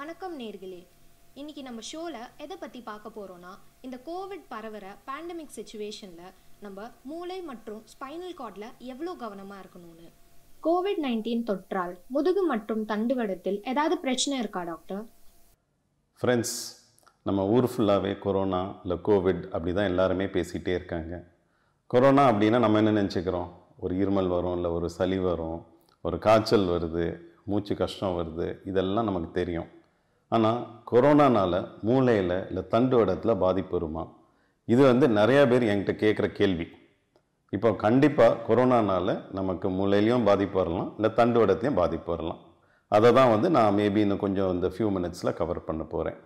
வணக்கம் நேர்களே இன்னைக்கு நம்ம ஷோவில் எதை பற்றி பார்க்க போகிறோன்னா இந்த கோவிட் பரவுற பேண்டமிக் சுச்சுவேஷனில் நம்ம மூளை மற்றும் ஸ்பைனல் கார்டில் எவ்வளோ கவனமாக இருக்கணும்னு கோவிட் நைன்டீன் தொற்றால் முதுகு மற்றும் தண்டுவடத்தில் ஏதாவது பிரச்சனை இருக்கா டாக்டர் ஃப்ரெண்ட்ஸ் நம்ம ஊர் ஃபுல்லாகவே கொரோனா இல்லை கோவிட் அப்படி தான் எல்லாருமே பேசிகிட்டே இருக்காங்க கொரோனா அப்படின்னா நம்ம என்ன நினச்சிக்கிறோம் ஒரு இருமல் வரும் இல்லை ஒரு சளி வரும் ஒரு காய்ச்சல் வருது மூச்சு கஷ்டம் வருது இதெல்லாம் நமக்கு தெரியும் ஆனால் கொரோனானால் மூளையில் இல்லை தண்டு இடத்துல பாதிப்பு வருமா இது வந்து நிறையா பேர் என்கிட்ட கேட்குற கேள்வி இப்போ கண்டிப்பாக கொரோனானால் நமக்கு மூளையிலையும் பாதிப்பு வரலாம் இல்லை தண்டு இடத்துலையும் பாதிப்பு வரலாம் அதை தான் வந்து நான் மேபி இன்னும் கொஞ்சம் இந்த ஃபியூ மினிட்ஸில் கவர் பண்ண போகிறேன்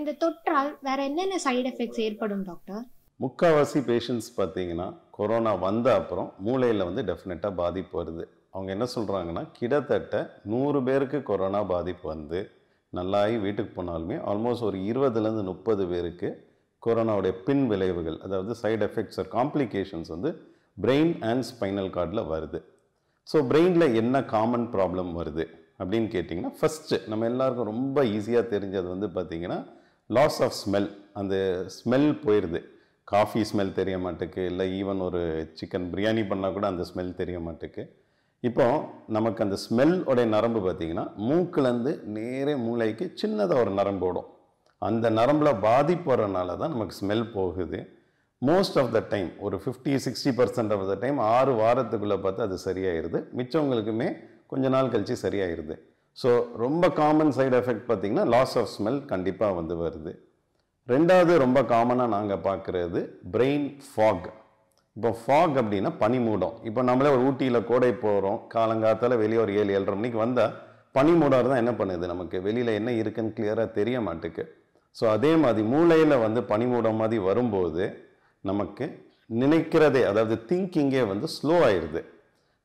இந்த தொற்றால் வேறு என்னென்ன சைடு எஃபெக்ட்ஸ் ஏற்படும் டாக்டர் முக்கால்வாசி பேஷண்ட்ஸ் பார்த்தீங்கன்னா கொரோனா வந்த அப்புறம் மூளையில் வந்து டெஃபினட்டாக பாதிப்பு வருது அவங்க என்ன சொல்கிறாங்கன்னா கிட்டத்தட்ட நூறு பேருக்கு கொரோனா பாதிப்பு வந்து நல்லாயி வீட்டுக்கு போனாலுமே ஆல்மோஸ்ட் ஒரு இருபதுலேருந்து முப்பது பேருக்கு கொரோனாவுடைய பின் விளைவுகள் அதாவது சைடு எஃபெக்ட்ஸ் ஆர் காம்ப்ளிகேஷன்ஸ் வந்து பிரெயின் அண்ட் ஸ்பைனல் கார்டில் வருது ஸோ பிரெயினில் என்ன காமன் ப்ராப்ளம் வருது அப்படின்னு கேட்டிங்கன்னா ஃபஸ்ட்டு நம்ம எல்லாருக்கும் ரொம்ப ஈஸியாக தெரிஞ்சது வந்து பார்த்திங்கன்னா லாஸ் ஆஃப் ஸ்மெல் அந்த ஸ்மெல் போயிடுது காஃபி ஸ்மெல் தெரிய மாட்டேக்கு இல்லை ஈவன் ஒரு சிக்கன் பிரியாணி பண்ணால் கூட அந்த ஸ்மெல் தெரிய மாட்டேக்கு இப்போ நமக்கு அந்த ஸ்மெல்லோடைய நரம்பு பார்த்திங்கன்னா மூக்குலேருந்து நேரே மூளைக்கு சின்னதாக ஒரு நரம்பு ஓடும் அந்த நரம்பில் பாதிப்புறனால தான் நமக்கு ஸ்மெல் போகுது மோஸ்ட் ஆஃப் த டைம் ஒரு fifty sixty percent of the time ஆறு வாரத்துக்குள்ளே பார்த்து அது சரியாயிருது மிச்சவங்களுக்குமே கொஞ்ச நாள் கழித்து சரியாயிருது ஸோ ரொம்ப காமன் சைடு எஃபெக்ட் பார்த்திங்கன்னா லாஸ் ஆஃப் ஸ்மெல் கண்டிப்பாக வந்து வருது ரெண்டாவது ரொம்ப காமனாக நாங்கள் பார்க்குறது பிரெயின் ஃபாக் இப்போ ஃபாக் அப்படின்னா பனிமூடம் இப்போ நம்மளே ஒரு ஊட்டியில் கோடை போகிறோம் காலங்காலத்தில் வெளியே ஒரு ஏழு ஏழரை மணிக்கு வந்தால் பனிமூடாக தான் என்ன பண்ணுது நமக்கு வெளியில் என்ன இருக்குன்னு கிளியராக தெரிய மாட்டுக்கு ஸோ அதே மாதிரி மூளையில் வந்து பனிமூடம் மாதிரி வரும்போது நமக்கு நினைக்கிறதே அதாவது திங்கிங்கே வந்து ஸ்லோ ஆயிடுது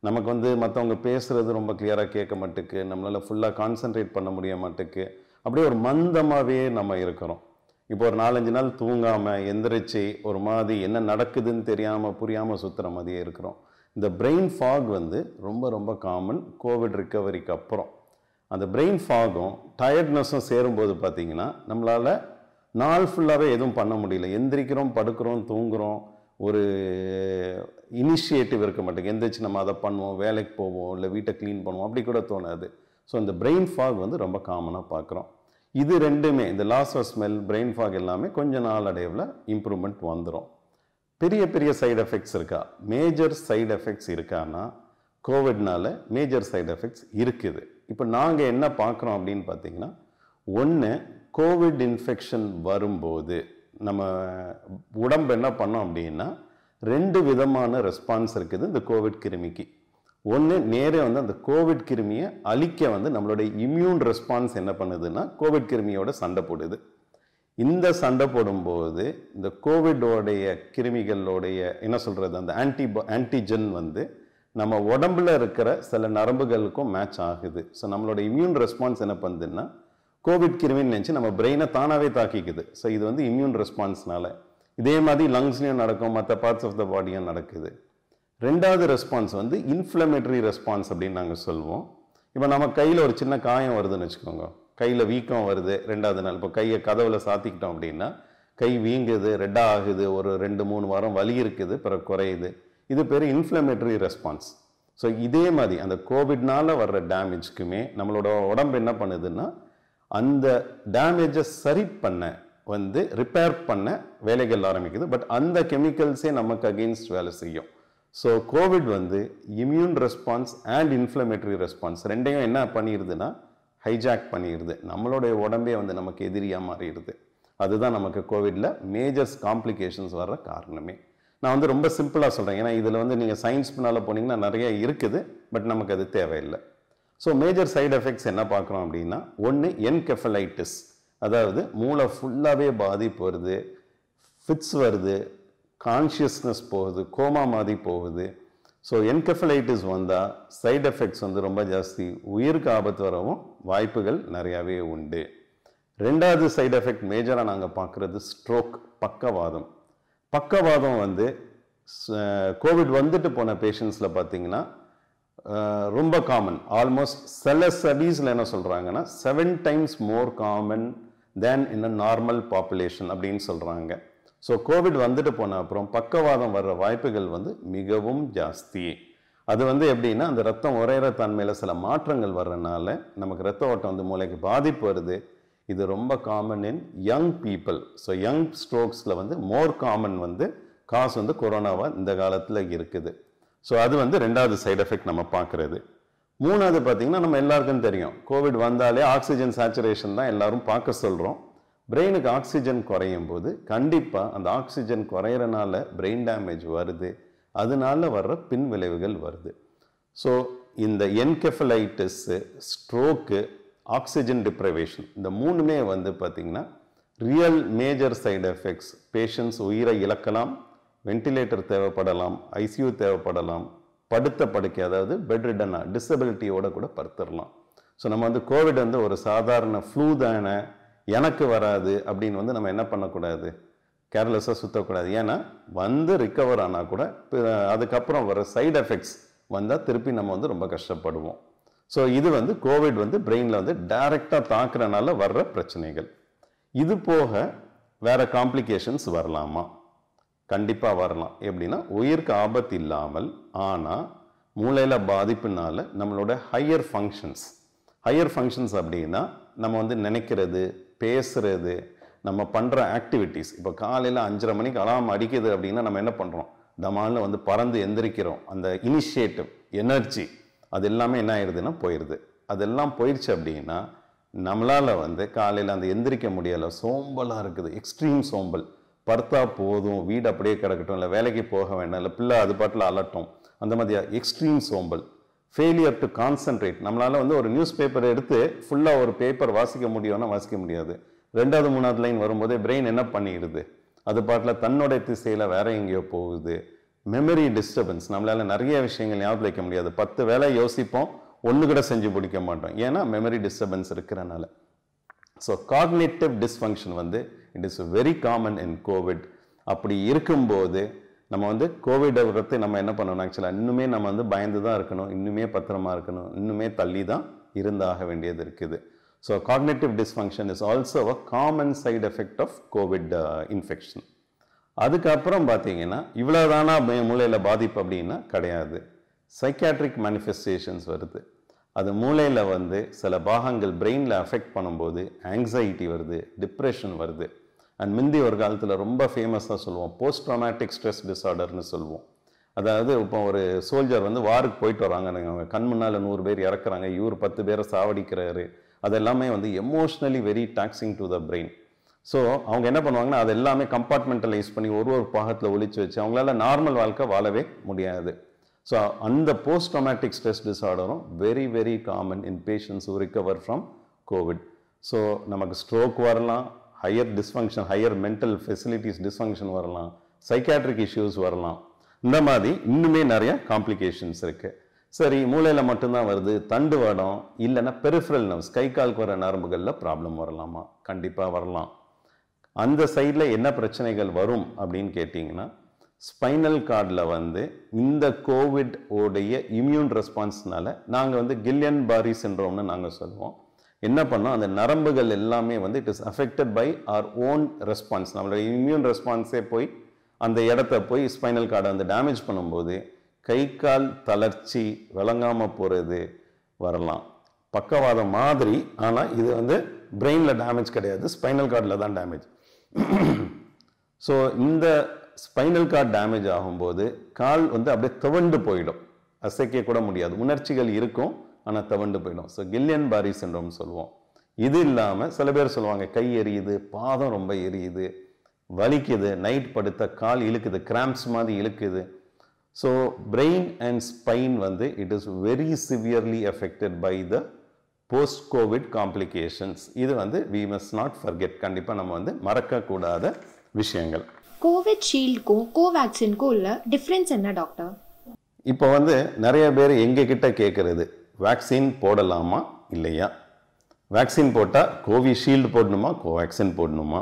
நமக்கு வந்து மற்றவங்க பேசுகிறது ரொம்ப கிளியராக கேட்க மாட்டுக்கு நம்மளால் ஃபுல்லாக கான்சென்ட்ரேட் பண்ண முடிய மாட்டுக்கு அப்படியே ஒரு மந்தமாகவே நம்ம இருக்கிறோம் இப்போ ஒரு நாலஞ்சு நாள் தூங்காமல் எந்திரிச்சு ஒரு மாதிரி என்ன நடக்குதுன்னு தெரியாமல் புரியாமல் சுற்றுற மாதிரியே இருக்கிறோம் இந்த பிரெயின் ஃபாக் வந்து ரொம்ப ரொம்ப காமன் கோவிட் ரிக்கவரிக்கு அப்புறம் அந்த பிரெயின் ஃபாகும் டயர்ட்னஸும் சேரும்போது பார்த்திங்கன்னா நம்மளால் நாள் ஃபுல்லாகவே எதுவும் பண்ண முடியல எந்திரிக்கிறோம் படுக்கிறோம் தூங்குகிறோம் ஒரு இனிஷியேட்டிவ் இருக்க மாட்டேங்குது எந்திரிச்சு நம்ம அதை பண்ணுவோம் வேலைக்கு போவோம் இல்லை வீட்டை க்ளீன் பண்ணுவோம் அப்படி கூட தோணாது ஸோ இந்த பிரெயின் ஃபாக் வந்து ரொம்ப காமனாக பார்க்குறோம் இது ரெண்டுமே இந்த loss of smell brain fog எல்லாமே கொஞ்ச நாள் அடைவில் இம்ப்ரூவ்மெண்ட் வந்துடும் பெரிய பெரிய சைடு எஃபெக்ட்ஸ் இருக்கா மேஜர் சைடு எஃபெக்ட்ஸ் இருக்கான்னா கோவிட்னால மேஜர் சைடு எஃபெக்ட்ஸ் இருக்குது இப்போ நாங்கள் என்ன பார்க்குறோம் அப்படின்னு பார்த்தீங்கன்னா ஒன்று கோவிட் இன்ஃபெக்ஷன் வரும்போது நம்ம உடம்பு என்ன பண்ணோம் அப்படின்னா ரெண்டு விதமான ரெஸ்பான்ஸ் இருக்குது இந்த கோவிட் கிருமிக்கு ஒன்று நேரே வந்து அந்த கோவிட் கிருமியை அழிக்க வந்து நம்மளுடைய இம்யூன் ரெஸ்பான்ஸ் என்ன பண்ணுதுன்னா கோவிட் கிருமியோட சண்டை போடுது இந்த சண்டை போடும்போது இந்த கோவிடோடைய கிருமிகளோடைய என்ன சொல்கிறது அந்த ஆன்டி ஆன்டிஜென் வந்து நம்ம உடம்புல இருக்கிற சில நரம்புகளுக்கும் மேட்ச் ஆகுது ஸோ நம்மளோட இம்யூன் ரெஸ்பான்ஸ் என்ன பண்ணுதுன்னா கோவிட் கிருமின்னு நினச்சி நம்ம பிரெயினை தானாகவே தாக்கிக்குது ஸோ இது வந்து இம்யூன் ரெஸ்பான்ஸ்னால இதே மாதிரி லங்ஸ்லேயும் நடக்கும் மற்ற பார்ட்ஸ் ஆஃப் த பாடியும் நடக்குது ரெண்டாவது ரெஸ்பான்ஸ் வந்து இன்ஃப்ளமேட்டரி ரெஸ்பான்ஸ் அப்படின்னு நாங்கள் சொல்லுவோம் இப்போ நம்ம கையில் ஒரு சின்ன காயம் வருதுன்னு வச்சுக்கோங்க கையில் வீக்கம் வருது ரெண்டாவது நாள் இப்போ கையை கதவில் சாத்திக்கிட்டோம் அப்படின்னா கை வீங்குது ரெட்டாக ஆகுது ஒரு ரெண்டு மூணு வாரம் வலி இருக்குது பிற குறையுது இது பேர் இன்ஃப்ளமேட்டரி ரெஸ்பான்ஸ் ஸோ இதே மாதிரி அந்த கோவிட்னால வர்ற டேமேஜ்க்குமே நம்மளோட உடம்பு என்ன பண்ணுதுன்னா அந்த டேமேஜை சரி பண்ண வந்து ரிப்பேர் பண்ண வேலைகள் ஆரம்பிக்குது பட் அந்த கெமிக்கல்ஸே நமக்கு அகெயின்ஸ்ட் வேலை செய்யும் ஸோ கோவிட் வந்து immune response and inflammatory response ரெண்டையும் என்ன பண்ணிடுதுன்னா ஹைஜாக் பண்ணிடுது நம்மளுடைய உடம்பே வந்து நமக்கு எதிரியாக மாறிடுது அதுதான் நமக்கு கோவிடில் மேஜர்ஸ் காம்ப்ளிகேஷன்ஸ் வர்ற காரணமே நான் வந்து ரொம்ப சிம்பிளாக சொல்கிறேன் ஏன்னா இதில் வந்து நீங்கள் சயின்ஸ் பின்னால் போனீங்கன்னா நிறைய இருக்குது பட் நமக்கு அது தேவையில்லை ஸோ மேஜர் சைடு எஃபெக்ட்ஸ் என்ன பார்க்குறோம் அப்படின்னா ஒன்று என்கெஃபலைட்டிஸ் அதாவது மூளை ஃபுல்லாகவே பாதிப்பு வருது ஃபிட்ஸ் வருது கான்ஷியஸ்னஸ் போகுது கோமா மாதிரி போகுது ஸோ என்கெஃபலைட்டிஸ் வந்தால் சைட் எஃபெக்ட்ஸ் வந்து ரொம்ப ஜாஸ்தி உயிருக்கு ஆபத்து வரவும் வாய்ப்புகள் நிறையாவே உண்டு ரெண்டாவது சைடு எஃபெக்ட் மேஜராக நாங்கள் பார்க்குறது ஸ்ட்ரோக் பக்கவாதம் பக்கவாதம் வந்து கோவிட் வந்துட்டு போன பேஷண்ட்ஸில் பார்த்தீங்கன்னா ரொம்ப காமன் ஆல்மோஸ்ட் சில ஸ்டடீஸில் என்ன சொல்கிறாங்கன்னா seven times more common than in a normal population அப்படின்னு சொல்கிறாங்க ஸோ கோவிட் வந்துட்டு போன அப்புறம் பக்கவாதம் வர்ற வாய்ப்புகள் வந்து மிகவும் ஜாஸ்தி அது வந்து எப்படின்னா அந்த ரத்தம் உரையிற தன்மையில் சில மாற்றங்கள் வர்றதுனால நமக்கு ரத்த ஓட்டம் வந்து மூளைக்கு பாதிப்பு வருது இது ரொம்ப common in young people so young ஸ்ட்ரோக்ஸில் வந்து மோர் காமன் வந்து காசு வந்து கொரோனாவாக இந்த காலத்தில் இருக்குது ஸோ அது வந்து ரெண்டாவது சைடு எஃபெக்ட் நம்ம பார்க்குறது மூணாவது பார்த்திங்கன்னா நம்ம எல்லாருக்கும் தெரியும் கோவிட் வந்தாலே ஆக்சிஜன் சேச்சுரேஷன் தான் எல்லோரும் பார்க்க சொல்கிறோம் பிரெயினுக்கு ஆக்சிஜன் குறையும் போது கண்டிப்பாக அந்த ஆக்சிஜன் குறையிறனால பிரெயின் டேமேஜ் வருது அதனால வர்ற பின் விளைவுகள் வருது ஸோ இந்த என்கெஃபலைட்டிஸ்ஸு ஸ்ட்ரோக்கு ஆக்சிஜன் டிப்ரவேஷன் இந்த மூணுமே வந்து பார்த்திங்கன்னா real major side effects patients உயிரை இழக்கலாம் வென்டிலேட்டர் தேவைப்படலாம் ஐசியூ தேவைப்படலாம் படுத்த படுக்கை அதாவது பெட் ரிட்டனாக டிசபிலிட்டியோட கூட படுத்துடலாம் ஸோ நம்ம வந்து கோவிட் வந்து ஒரு சாதாரண ஃப்ளூ தானே எனக்கு வராது அப்படின்னு வந்து நம்ம என்ன பண்ணக்கூடாது கேர்லெஸ்ஸாக சுற்றக்கூடாது ஏன்னா வந்து ரிக்கவர் ஆனால் கூட அதுக்கப்புறம் வர சைடு எஃபெக்ட்ஸ் வந்தால் திருப்பி நம்ம வந்து ரொம்ப கஷ்டப்படுவோம் ஸோ இது வந்து கோவிட் வந்து பிரெயினில் வந்து டைரெக்டாக தாக்குறனால வர்ற பிரச்சனைகள் இது போக வேறு காம்ப்ளிகேஷன்ஸ் வரலாமா கண்டிப்பாக வரலாம் எப்படின்னா உயிருக்கு ஆபத்து இல்லாமல் ஆனால் மூளையில் பாதிப்புனால நம்மளோட ஹையர் ஃபங்க்ஷன்ஸ் ஹையர் ஃபங்க்ஷன்ஸ் அப்படின்னா நம்ம வந்து நினைக்கிறது பேசுறது நம்ம பண்ணுற ஆக்டிவிட்டீஸ் இப்போ காலையில் அஞ்சரை மணிக்கு அலாம் அடிக்குது அப்படின்னா நம்ம என்ன பண்ணுறோம் தமால்னு வந்து பறந்து எந்திரிக்கிறோம் அந்த இனிஷியேட்டிவ் எனர்ஜி அது எல்லாமே என்ன ஆயிடுதுன்னா போயிடுது அதெல்லாம் போயிடுச்சு அப்படின்னா நம்மளால் வந்து காலையில் அந்த எந்திரிக்க முடியலை சோம்பலாக இருக்குது எக்ஸ்ட்ரீம் சோம்பல் பருத்தா போதும் வீடு அப்படியே கிடக்கட்டும் இல்லை வேலைக்கு போக வேண்டாம் இல்லை பிள்ளை அது பாட்டில் அலட்டும் அந்த மாதிரியா எக்ஸ்ட்ரீம் சோம்பல் ஃபெயிலியர் டு கான்சன்ட்ரேட் நம்மளால் வந்து ஒரு நியூஸ் பேப்பரை எடுத்து ஃபுல்லாக ஒரு பேப்பர் வாசிக்க முடியும்னா வாசிக்க முடியாது ரெண்டாவது மூணாவது லைன் வரும்போதே பிரெயின் என்ன பண்ணிடுது அது பாட்டில் தன்னுடைய திசையில் வேற எங்கேயோ போகுது மெமரி டிஸ்டர்பன்ஸ் நம்மளால் நிறைய விஷயங்கள் ஞாபகம் வைக்க முடியாது பத்து வேலை யோசிப்போம் ஒன்று கூட செஞ்சு பிடிக்க மாட்டோம் ஏன்னா மெமரி டிஸ்டர்பன்ஸ் இருக்கிறனால ஸோ காக்னேட்டிவ் டிஸ்ஃபங்க்ஷன் வந்து it is very common in covid அப்படி இருக்கும்போது நம்ம வந்து கோவிடை விடுறது நம்ம என்ன பண்ணணும் ஆக்சுவலாக இன்னுமே நம்ம வந்து பயந்து தான் இருக்கணும் இன்னுமே பத்திரமா இருக்கணும் இன்னுமே தள்ளி தான் இருந்தாக வேண்டியது இருக்குது so cognitive dysfunction is also a common side effect of covid infection அதுக்கப்புறம் பார்த்தீங்கன்னா இவ்வளோதானா மூளையில் பாதிப்பு அப்படின்னா கிடையாது சைக்காட்ரிக் மேனிஃபெஸ்டேஷன்ஸ் வருது அது மூளையில் வந்து சில பாகங்கள் பிரெயினில் அஃபெக்ட் பண்ணும்போது ஆங்ஸைட்டி வருது டிப்ரெஷன் வருது அண்ட் முந்தி ஒரு காலத்தில் ரொம்ப ஃபேமஸாக சொல்லுவோம் போஸ்ட் ட்ராமேட்டிக் ஸ்ட்ரெஸ் டிஸார்டர்னு சொல்லுவோம் அதாவது இப்போ ஒரு சோல்ஜர் வந்து வாருக்கு போயிட்டு வராங்க அவங்க கண் முன்னால் நூறு பேர் இறக்குறாங்க இவர் பத்து பேரை சாவடிக்கிறாரு அதெல்லாமே வந்து emotionally very taxing to the brain so அவங்க என்ன பண்ணுவாங்கன்னா அது எல்லாமே கம்பார்ட்மெண்டலைஸ் பண்ணி ஒரு ஒரு பாகத்தில் ஒழிச்சு வச்சு அவங்களால நார்மல் வாழ்க்கை வாழவே முடியாது ஸோ அந்த போஸ்ட் ட்ராமேட்டிக் ஸ்ட்ரெஸ் டிஸார்டரும் very very common in patients recover from covid so நமக்கு ஸ்ட்ரோக் வரலாம் higher dysfunction higher mental facilities dysfunction வரலாம் சைக்காட்ரிக் இஷ்யூஸ் வரலாம் இந்த மாதிரி இன்னுமே நிறைய காம்ப்ளிகேஷன்ஸ் இருக்குது சரி மூளையில் மட்டும்தான் வருது தண்டு வடம் இல்லைன்னா பெருஃபரல் நர்வ்ஸ் கை காலுக்கு வர நரம்புகளில் ப்ராப்ளம் வரலாமா கண்டிப்பாக வரலாம் அந்த சைடில் என்ன பிரச்சனைகள் வரும் அப்படின்னு கேட்டிங்கன்னா ஸ்பைனல் கார்டில் வந்து இந்த கோவிட் உடைய இம்யூன் ரெஸ்பான்ஸ்னால நாங்கள் வந்து கில்லியன் பாரி சின்ரோம்னு நாங்கள் சொல்லுவோம் என்ன பண்ணால் அந்த நரம்புகள் எல்லாமே வந்து it is affected by our own response நம்மளோட இம்யூன் ரெஸ்பான்ஸே போய் அந்த இடத்த போய் ஸ்பைனல் கார்டை வந்து டேமேஜ் பண்ணும்போது கை கால் தளர்ச்சி விளங்காமல் போகிறது வரலாம் பக்கவாதம் மாதிரி ஆனால் இது வந்து பிரெயினில் டேமேஜ் கிடையாது ஸ்பைனல் கார்டில் தான் டேமேஜ் ஸோ இந்த ஸ்பைனல் கார்டு டேமேஜ் ஆகும்போது கால் வந்து அப்படியே துவண்டு போயிடும் அசைக்க கூட முடியாது உணர்ச்சிகள் இருக்கும் ஆனால் தவண்டு போயிடும் ஸோ கில்லியன் பாரி சின்ரோம் சொல்லுவோம் இது இல்லாமல் சில பேர் சொல்லுவாங்க கை எரியுது பாதம் ரொம்ப எரியுது வலிக்குது நைட் படுத்த கால் இழுக்குது கிராம்ப்ஸ் மாதிரி இழுக்குது ஸோ பிரெயின் அண்ட் ஸ்பைன் வந்து it is very severely affected by the post covid complications இது வந்து வி மஸ் நாட் ஃபர்கெட் கண்டிப்பாக நம்ம வந்து மறக்கக்கூடாத விஷயங்கள் கோவிட் கோவேக்சின்க்கும் உள்ள டிஃப்ரென்ஸ் என்ன டாக்டர் இப்போ வந்து நிறைய பேர் எங்ககிட்ட கேட்குறது வேக்சின் போடலாமா இல்லையா வேக்சின் போட்டால் கோவிஷீல்டு போடணுமா கோவேக்சின் போடணுமா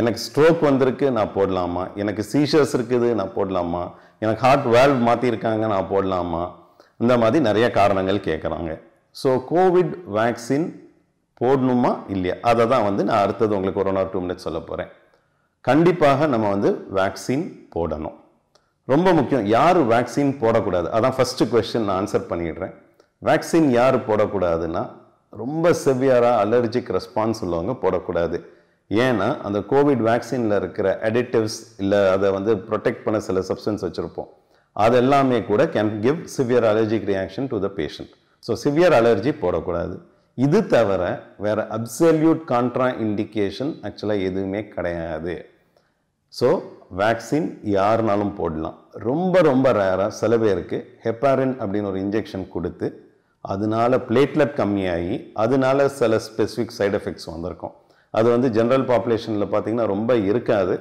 எனக்கு ஸ்ட்ரோக் வந்திருக்கு நான் போடலாமா எனக்கு சீஷர்ஸ் இருக்குது நான் போடலாமா எனக்கு ஹார்ட் வேல்வ் மாற்றிருக்காங்க நான் போடலாமா இந்த மாதிரி நிறைய காரணங்கள் கேட்குறாங்க ஸோ கோவிட் வேக்சின் போடணுமா இல்லையா அதை தான் வந்து நான் அடுத்தது உங்களுக்கு ஒரு ஒன் ஆர் டூ மினிட்ஸ் சொல்ல போகிறேன் கண்டிப்பாக நம்ம வந்து வேக்சின் போடணும் ரொம்ப முக்கியம் யார் வேக்சின் போடக்கூடாது அதான் ஃபஸ்ட்டு கொஸ்டின் நான் ஆன்சர் பண்ணிடுறேன் வேக்சின் யார் போடக்கூடாதுன்னா ரொம்ப செவியராக அலர்ஜிக் ரெஸ்பான்ஸ் உள்ளவங்க போடக்கூடாது ஏன்னா அந்த கோவிட் வேக்சினில் இருக்கிற அடிட்டிவ்ஸ் இல்லை அதை வந்து ப்ரொடெக்ட் பண்ண சில சப்ஸ்டன்ஸ் வச்சுருப்போம் அது எல்லாமே கூட can give severe allergic reaction to the patient so severe allergy போடக்கூடாது இது தவிர வேறு அப்சல்யூட் கான்ட்ரா இண்டிகேஷன் ஆக்சுவலாக எதுவுமே கிடையாது ஸோ வேக்சின் யாருனாலும் போடலாம் ரொம்ப ரொம்ப ரேராக சில பேருக்கு ஹெப்பாரின் அப்படின்னு ஒரு இன்ஜெக்ஷன் கொடுத்து அதனால பிளேட்லெட் கம்மியாகி அதனால சில ஸ்பெசிஃபிக் சைடு எஃபெக்ட்ஸ் வந்திருக்கும் அது வந்து ஜென்ரல் பாப்புலேஷனில் பார்த்திங்கன்னா ரொம்ப இருக்காது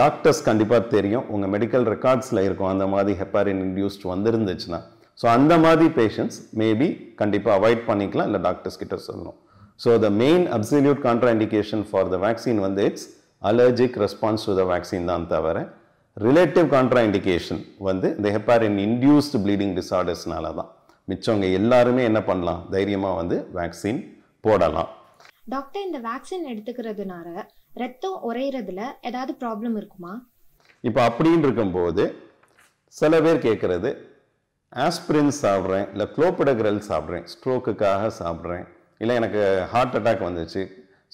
டாக்டர்ஸ் கண்டிப்பாக தெரியும் உங்கள் மெடிக்கல் ரெக்கார்ட்ஸில் இருக்கும் அந்த மாதிரி ஹெப்பாரின் இன்டியூஸ்ட் வந்துருந்துச்சுன்னா ஸோ அந்த மாதிரி பேஷண்ட்ஸ் மேபி கண்டிப்பாக அவாய்ட் பண்ணிக்கலாம் இல்லை டாக்டர்ஸ் கிட்ட சொல்லணும் so the main absolute contraindication for the vaccine வந்து it's allergic response to the vaccine தான் தவிர ரிலேட்டிவ் கான்ட்ரா இண்டிகேஷன் வந்து இந்த ஹெப்பாரின் இன்டியூஸ்டு ப்ளீடிங் டிசார்டர்ஸ்னால தான் மிச்சவங்க எல்லாருமே என்ன பண்ணலாம் தைரியமாக வந்து வேக்சின் போடலாம் டாக்டர் இந்த வேக்சின் எடுத்துக்கிறதுனால ரத்தம் உறையிறதுல ஏதாவது ப்ராப்ளம் இருக்குமா இப்போ அப்படின்னு இருக்கும்போது சில பேர் கேட்குறது ஆஸ்பிரின் சாப்பிட்றேன் இல்லை குளோபிடக்ரல் சாப்பிட்றேன் ஸ்ட்ரோக்குக்காக சாப்பிட்றேன் இல்லை எனக்கு ஹார்ட் அட்டாக் வந்துச்சு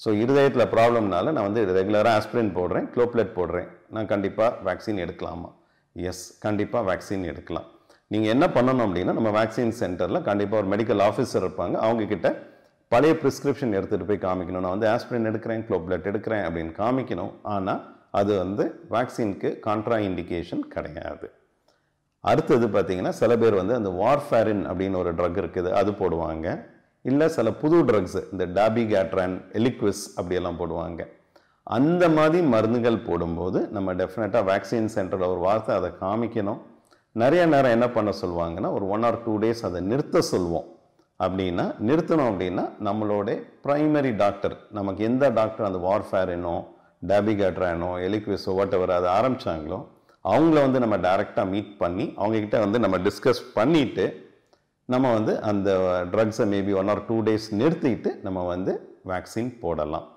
ஸோ இருதயத்தில் ப்ராப்ளம்னால நான் வந்து ரெகுலராக ஆஸ்பிரின் போடுறேன் குளோப்லெட் போடுறேன் நான் கண்டிப்பாக வேக்சின் எடுக்கலாமா எஸ் கண்டிப்பாக வேக்சின் எடுக்கலாம் நீங்கள் என்ன பண்ணணும் அப்படின்னா நம்ம வேக்சின் சென்டரில் கண்டிப்பாக ஒரு மெடிக்கல் ஆஃபீஸர் இருப்பாங்க அவங்கக்கிட்ட பழைய ப்ரிஸ்கிரிப்ஷன் எடுத்துகிட்டு போய் காமிக்கணும் நான் வந்து ஆஸ்பிரின் எடுக்கிறேன் பிளட் எடுக்கிறேன் அப்படின்னு காமிக்கணும் ஆனால் அது வந்து வேக்சினுக்கு கான்ட்ரா இண்டிகேஷன் கிடையாது அடுத்தது பார்த்தீங்கன்னா சில பேர் வந்து அந்த வார்ஃபேரின் அப்படின்னு ஒரு ட்ரக் இருக்குது அது போடுவாங்க இல்லை சில புது ட்ரக்ஸ் இந்த கேட்ரான் எலிக்விஸ் அப்படியெல்லாம் போடுவாங்க அந்த மாதிரி மருந்துகள் போடும்போது நம்ம டெஃபினட்டாக வேக்சின் சென்டரில் ஒரு வார்த்தை அதை காமிக்கணும் நிறைய நேரம் என்ன பண்ண சொல்லுவாங்கன்னா ஒரு ஒன் ஆர் டூ டேஸ் அதை நிறுத்த சொல்லுவோம் அப்படின்னா நிறுத்தணும் அப்படின்னா நம்மளோட ப்ரைமரி டாக்டர் நமக்கு எந்த டாக்டர் அந்த என்னோ டேபிகேட்ரானோ எலிக்விஸோ வாட் எவர் அதை ஆரம்பித்தாங்களோ அவங்கள வந்து நம்ம டைரெக்டாக மீட் பண்ணி அவங்கக்கிட்ட வந்து நம்ம டிஸ்கஸ் பண்ணிவிட்டு நம்ம வந்து அந்த ட்ரக்ஸை maybe one or two days நிறுத்திட்டு நம்ம வந்து வேக்சின் போடலாம்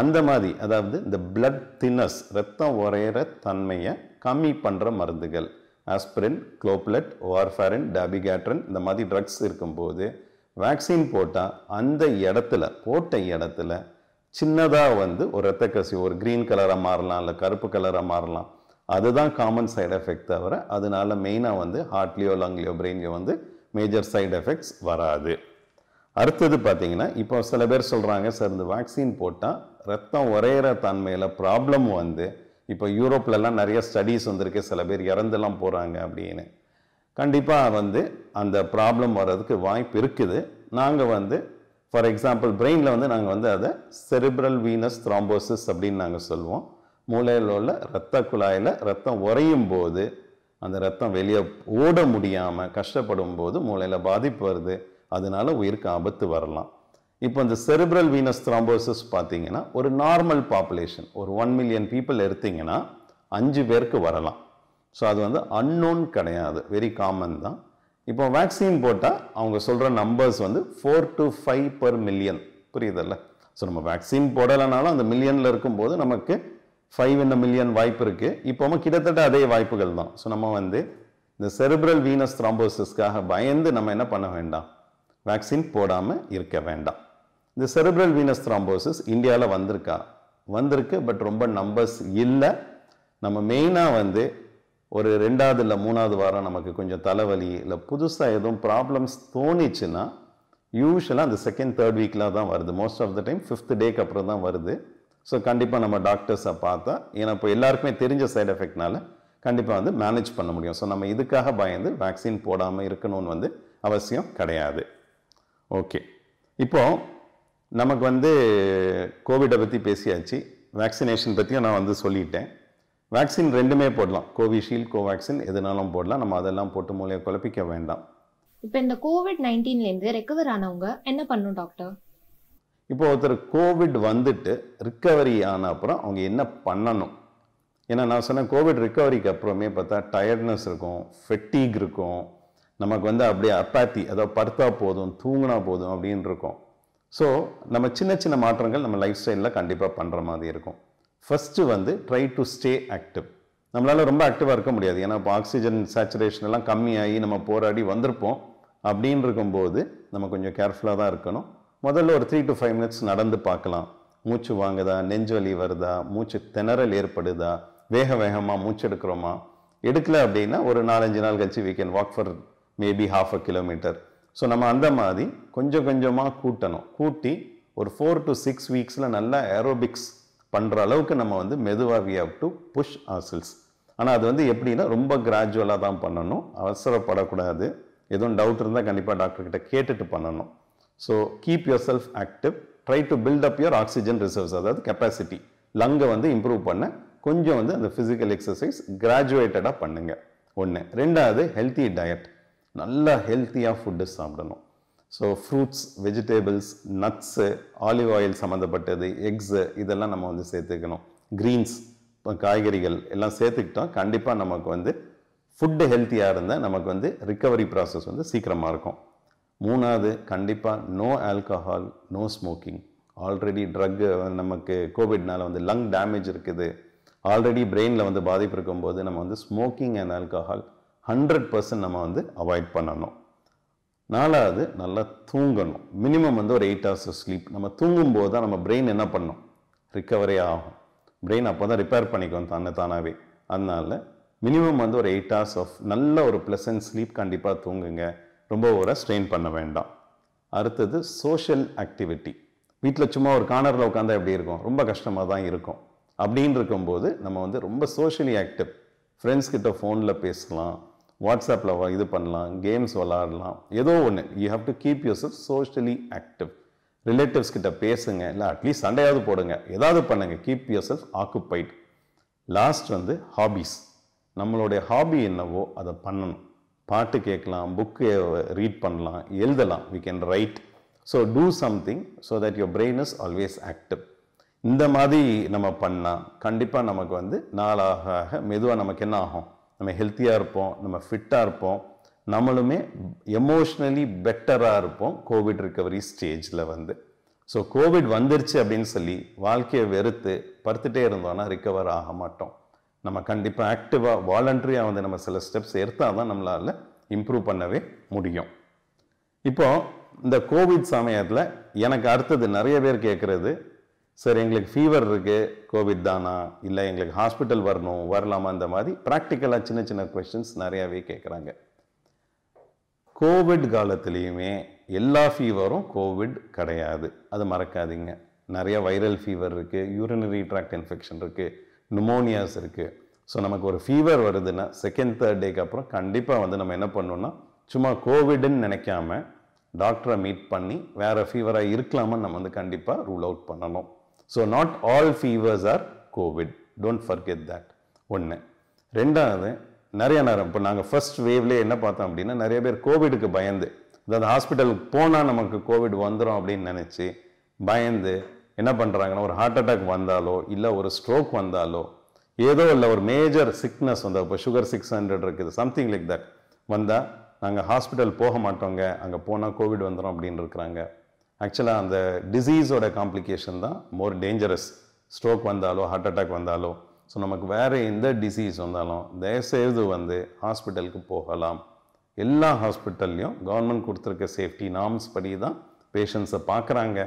அந்த மாதிரி அதாவது இந்த பிளட் தின்னஸ் ரத்தம் உரையிற தன்மையை கம்மி பண்ணுற மருந்துகள் ஆஸ்பிரின் குளோப்லெட் ஓஆர்ஃபாரின் டாபிகேட்ரன் இந்த மாதிரி ட்ரக்ஸ் இருக்கும்போது வேக்சின் போட்டால் அந்த இடத்துல போட்ட இடத்துல சின்னதாக வந்து ஒரு ரத்த கசி ஒரு க்ரீன் கலராக மாறலாம் இல்லை கருப்பு கலராக மாறலாம் அதுதான் காமன் சைடு எஃபெக்ட் தவிர அதனால மெயினாக வந்து ஹார்ட்லியோ லங்லியோ பிரெயின்லேயோ வந்து மேஜர் சைடு எஃபெக்ட்ஸ் வராது அடுத்தது பார்த்தீங்கன்னா இப்போ சில பேர் சொல்கிறாங்க சார் இந்த வேக்சின் போட்டால் ரத்தம் உரையிற தன்மையில் ப்ராப்ளம் வந்து இப்போ யூரோப்லலாம் நிறைய ஸ்டடீஸ் வந்திருக்கு சில பேர் இறந்துலாம் போகிறாங்க அப்படின்னு கண்டிப்பாக வந்து அந்த ப்ராப்ளம் வர்றதுக்கு வாய்ப்பு இருக்குது நாங்கள் வந்து ஃபார் எக்ஸாம்பிள் பிரெயினில் வந்து நாங்கள் வந்து அதை செரிப்ரல் வீனஸ் த்ராம்போசிஸ் அப்படின்னு நாங்கள் சொல்லுவோம் மூளையில் உள்ள ரத்த குழாயில் ரத்தம் உறையும் போது அந்த ரத்தம் வெளியே ஓட முடியாமல் கஷ்டப்படும் போது மூளையில் பாதிப்பு வருது அதனால உயிருக்கு ஆபத்து வரலாம் இப்போ இந்த செரிப்ரல் வீனஸ் த்ராம்போசிஸ் பார்த்தீங்கன்னா ஒரு நார்மல் பாப்புலேஷன் ஒரு ஒன் மில்லியன் பீப்புள் எடுத்திங்கன்னா அஞ்சு பேருக்கு வரலாம் ஸோ அது வந்து அன்னோன் கிடையாது வெரி காமன் தான் இப்போ வேக்சின் போட்டால் அவங்க சொல்கிற நம்பர்ஸ் வந்து four to five per million புரியுதல்ல ஸோ நம்ம வேக்சின் போடலைனாலும் அந்த மில்லியனில் இருக்கும்போது நமக்கு ஃபைவ் இந்த மில்லியன் வாய்ப்பு இருக்குது இப்போ கிட்டத்தட்ட அதே வாய்ப்புகள் தான் ஸோ நம்ம வந்து இந்த செரிப்ரல் வீனஸ் த்ராம்போசிஸ்க்காக பயந்து நம்ம என்ன பண்ண வேண்டாம் வேக்சின் போடாமல் இருக்க வேண்டாம் இந்த செரிப்ரல் வீனஸ் த்ராம்போசிஸ் இந்தியாவில் வந்திருக்கா வந்திருக்கு பட் ரொம்ப நம்பர்ஸ் இல்லை நம்ம மெயினாக வந்து ஒரு ரெண்டாவது இல்லை மூணாவது வாரம் நமக்கு கொஞ்சம் தலைவலி இல்லை புதுசாக எதுவும் ப்ராப்ளம்ஸ் தோணிச்சுன்னா யூஸ்வலாக அந்த செகண்ட் தேர்ட் வீக்கில் தான் வருது most of the time fifth டேக்கு அப்புறம் தான் வருது ஸோ கண்டிப்பாக நம்ம டாக்டர்ஸை பார்த்தா ஏன்னா இப்போ எல்லாருக்குமே தெரிஞ்ச சைடு எஃபெக்ட்னால கண்டிப்பாக வந்து மேனேஜ் பண்ண முடியும் ஸோ நம்ம இதுக்காக பயந்து வேக்சின் போடாமல் இருக்கணும்னு வந்து அவசியம் கிடையாது ஓகே இப்போது நமக்கு வந்து கோவிடை பற்றி பேசியாச்சு வேக்சினேஷன் பற்றியும் நான் வந்து சொல்லிட்டேன் வேக்சின் ரெண்டுமே போடலாம் கோவிஷீல்டு கோவேக்சின் எதுனாலும் போடலாம் நம்ம அதெல்லாம் போட்டு மூலையை குழப்பிக்க வேண்டாம் இப்போ இந்த கோவிட் நைன்டீன்லேருந்து ரெக்கவர் ஆனவங்க என்ன பண்ணும் டாக்டர் இப்போ ஒருத்தர் கோவிட் வந்துட்டு ரிக்கவரி ஆன அப்புறம் அவங்க என்ன பண்ணணும் ஏன்னா நான் சொன்னேன் கோவிட் ரிக்கவரிக்கு அப்புறமே பார்த்தா டயர்ட்னஸ் இருக்கும் ஃபெட்டீக் இருக்கும் நமக்கு வந்து அப்படியே அப்பாத்தி அதாவது படுத்தா போதும் தூங்கினா போதும் அப்படின்னு இருக்கும் ஸோ நம்ம சின்ன சின்ன மாற்றங்கள் நம்ம லைஃப் ஸ்டைலில் கண்டிப்பாக பண்ணுற மாதிரி இருக்கும் ஃபஸ்ட்டு வந்து ட்ரை டு ஸ்டே ஆக்டிவ் நம்மளால் ரொம்ப ஆக்டிவாக இருக்க முடியாது ஏன்னா இப்போ ஆக்சிஜன் சேச்சுரேஷன் எல்லாம் கம்மியாகி நம்ம போராடி வந்திருப்போம் அப்படின்னு இருக்கும்போது நம்ம கொஞ்சம் கேர்ஃபுல்லாக தான் இருக்கணும் முதல்ல ஒரு த்ரீ டு ஃபைவ் மினிட்ஸ் நடந்து பார்க்கலாம் மூச்சு வாங்குதா நெஞ்சுவலி வருதா மூச்சு திணறல் ஏற்படுதா வேக வேகமாக மூச்சு எடுக்கிறோமா எடுக்கல அப்படின்னா ஒரு நாலஞ்சு நாள் கழிச்சு we can walk for maybe half a kilometre so நம்ம அந்த மாதிரி கொஞ்சம் கொஞ்சமாக கூட்டணும் கூட்டி ஒரு ஃபோர் டு சிக்ஸ் வீக்ஸில் நல்லா ஏரோபிக்ஸ் பண்ணுற அளவுக்கு நம்ம வந்து மெதுவாக we have to push ourselves ஆனால் அது வந்து எப்படின்னா ரொம்ப கிராஜுவலாக தான் பண்ணணும் அவசரப்படக்கூடாது எதுவும் டவுட் இருந்தால் கண்டிப்பாக டாக்டர்கிட்ட கேட்டுட்டு பண்ணணும் so keep yourself active try to build up your oxygen reserves அதாவது கெப்பாசிட்டி லங்கை வந்து இம்ப்ரூவ் பண்ண கொஞ்சம் வந்து அந்த ஃபிசிக்கல் எக்ஸசைஸ் கிராஜுவேட்டடாக பண்ணுங்கள் ஒன்று ரெண்டாவது ஹெல்த்தி டயட் நல்லா ஹெல்த்தியாக ஃபுட்டு சாப்பிடணும் so fruits vegetables nuts olive oil சம்மந்தப்பட்டது எக்ஸு இதெல்லாம் நம்ம வந்து சேர்த்துக்கணும் க்ரீன்ஸ் இப்போ காய்கறிகள் எல்லாம் சேர்த்துக்கிட்டோம் கண்டிப்பாக நமக்கு வந்து ஃபுட்டு ஹெல்த்தியாக இருந்தால் நமக்கு வந்து ரிக்கவரி ப்ராசஸ் வந்து சீக்கிரமாக இருக்கும் மூணாவது கண்டிப்பாக no alcohol no smoking already drug நமக்கு கோவிட்னால் வந்து லங் டேமேஜ் இருக்குது ஆல்ரெடி பிரெயினில் வந்து பாதிப்பு இருக்கும்போது நம்ம வந்து smoking and alcohol hundred percent நம்ம வந்து அவாய்ட் பண்ணணும் நாலாவது நல்லா தூங்கணும் மினிமம் வந்து ஒரு எயிட் ஹவர்ஸ் ஸ்லீப் நம்ம தூங்கும்போது தான் நம்ம பிரெயின் என்ன பண்ணும் ரிக்கவரி ஆகும் பிரெயின் அப்போ தான் ரிப்பேர் பண்ணிக்கும் தானே தானாகவே அதனால் மினிமம் வந்து ஒரு எயிட் ஹவர்ஸ் ஆஃப் நல்ல ஒரு ப்ளசன்ட் ஸ்லீப் கண்டிப்பாக தூங்குங்க ரொம்ப ஒரு ஸ்ட்ரெயின் பண்ண வேண்டாம் அடுத்தது சோஷியல் ஆக்டிவிட்டி வீட்டில் சும்மா ஒரு கார்னரில் உட்காந்தா எப்படி இருக்கும் ரொம்ப கஷ்டமாக தான் இருக்கும் அப்படின்னு இருக்கும்போது நம்ம வந்து ரொம்ப சோஷியலி ஆக்டிவ் ஃப்ரெண்ட்ஸ் கிட்ட ஃபோனில் பேசலாம் வாட்ஸ்அப்பில் இது பண்ணலாம் கேம்ஸ் விளாடலாம் ஏதோ ஒன்று you have to keep yourself socially active relatives கிட்ட பேசுங்க இல்லை அட்லீஸ்ட் சண்டையாவது போடுங்க ஏதாவது பண்ணுங்க keep yourself occupied last வந்து ஹாபீஸ் நம்மளுடைய ஹாபி என்னவோ அதை பண்ணணும் பாட்டு கேட்கலாம் புக்கு ரீட் பண்ணலாம் எழுதலாம் we can write so do something so that your brain is always active இந்த மாதிரி நம்ம பண்ணால் கண்டிப்பாக நமக்கு வந்து நாளாக மெதுவாக நமக்கு என்ன ஆகும் நம்ம ஹெல்த்தியாக இருப்போம் நம்ம ஃபிட்டாக இருப்போம் நம்மளுமே எமோஷ்னலி பெட்டராக இருப்போம் கோவிட் ரிக்கவரி ஸ்டேஜில் வந்து ஸோ கோவிட் வந்துருச்சு அப்படின்னு சொல்லி வாழ்க்கையை வெறுத்து படுத்துட்டே இருந்தோம்னா ரிக்கவர் ஆக மாட்டோம் நம்ம கண்டிப்பாக ஆக்டிவாக வாலண்ட்ரியாக வந்து நம்ம சில ஸ்டெப்ஸ் எடுத்தால் தான் நம்மளால் இம்ப்ரூவ் பண்ணவே முடியும் இப்போது இந்த கோவிட் சமயத்தில் எனக்கு அடுத்தது நிறைய பேர் கேட்குறது சார் எங்களுக்கு ஃபீவர் இருக்குது கோவிட் தானா இல்லை எங்களுக்கு ஹாஸ்பிட்டல் வரணும் வரலாமா இந்த மாதிரி ப்ராக்டிக்கலாக சின்ன சின்ன கொஷின்ஸ் நிறையாவே கேட்குறாங்க கோவிட் காலத்துலேயுமே எல்லா ஃபீவரும் கோவிட் கிடையாது அது மறக்காதீங்க நிறைய வைரல் ஃபீவர் இருக்குது யூரினரி ட்ராக்ட் இன்ஃபெக்ஷன் இருக்குது நுமோனியாஸ் இருக்குது ஸோ நமக்கு ஒரு ஃபீவர் வருதுன்னா செகண்ட் தேர்ட் டேக்கு அப்புறம் கண்டிப்பாக வந்து நம்ம என்ன பண்ணணுன்னா சும்மா கோவிடுன்னு நினைக்காம டாக்டரை மீட் பண்ணி வேறு ஃபீவராக இருக்கலாமான்னு நம்ம வந்து கண்டிப்பாக ரூல் அவுட் பண்ணணும் so not all fevers are covid don't forget that ஒன்று ரெண்டாவது நிறைய நேரம் இப்போ நாங்கள் ஃபர்ஸ்ட் வேவ்லேயே என்ன பார்த்தோம் அப்படின்னா நிறைய பேர் கோவிடுக்கு பயந்து அதாவது ஹாஸ்பிட்டலுக்கு போனால் நமக்கு கோவிட் வந்துடும் அப்படின்னு நினச்சி பயந்து என்ன பண்ணுறாங்கன்னா ஒரு ஹார்ட் அட்டாக் வந்தாலோ இல்லை ஒரு ஸ்ட்ரோக் வந்தாலோ ஏதோ இல்லை ஒரு மேஜர் சிக்னஸ் வந்தால் இப்போ சுகர் சிக்ஸ் ஹண்ட்ரட் இருக்குது சம்திங் லைக் தட் வந்தால் நாங்கள் ஹாஸ்பிட்டல் போக மாட்டோங்க அங்கே போனால் கோவிட் வந்துடும் அப்படின்னு இருக்கிறாங்க ஆக்சுவலாக அந்த டிசீஸோட காம்ப்ளிகேஷன் தான் மோர் டேஞ்சரஸ் ஸ்ட்ரோக் வந்தாலோ ஹார்ட் அட்டாக் வந்தாலோ ஸோ நமக்கு வேறு எந்த டிசீஸ் வந்தாலும் தயவுசெய்து வந்து ஹாஸ்பிட்டலுக்கு போகலாம் எல்லா ஹாஸ்பிட்டல்லையும் கவர்மெண்ட் கொடுத்துருக்க சேஃப்டி நார்ம்ஸ் படி தான் பேஷண்ட்ஸை பார்க்குறாங்க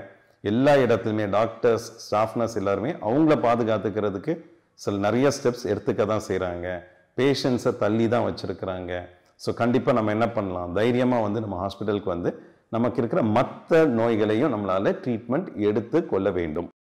எல்லா இடத்துலையுமே டாக்டர்ஸ் ஸ்டாஃப்னஸ் எல்லாருமே அவங்கள பாதுகாத்துக்கிறதுக்கு சில நிறைய ஸ்டெப்ஸ் எடுத்துக்க தான் செய்கிறாங்க பேஷண்ட்ஸை தள்ளி தான் வச்சுருக்கிறாங்க ஸோ கண்டிப்பாக நம்ம என்ன பண்ணலாம் தைரியமாக வந்து நம்ம ஹாஸ்பிட்டலுக்கு வந்து நமக்கு இருக்கிற மற்ற நோய்களையும் நம்மளால் ட்ரீட்மெண்ட் எடுத்து கொள்ள வேண்டும்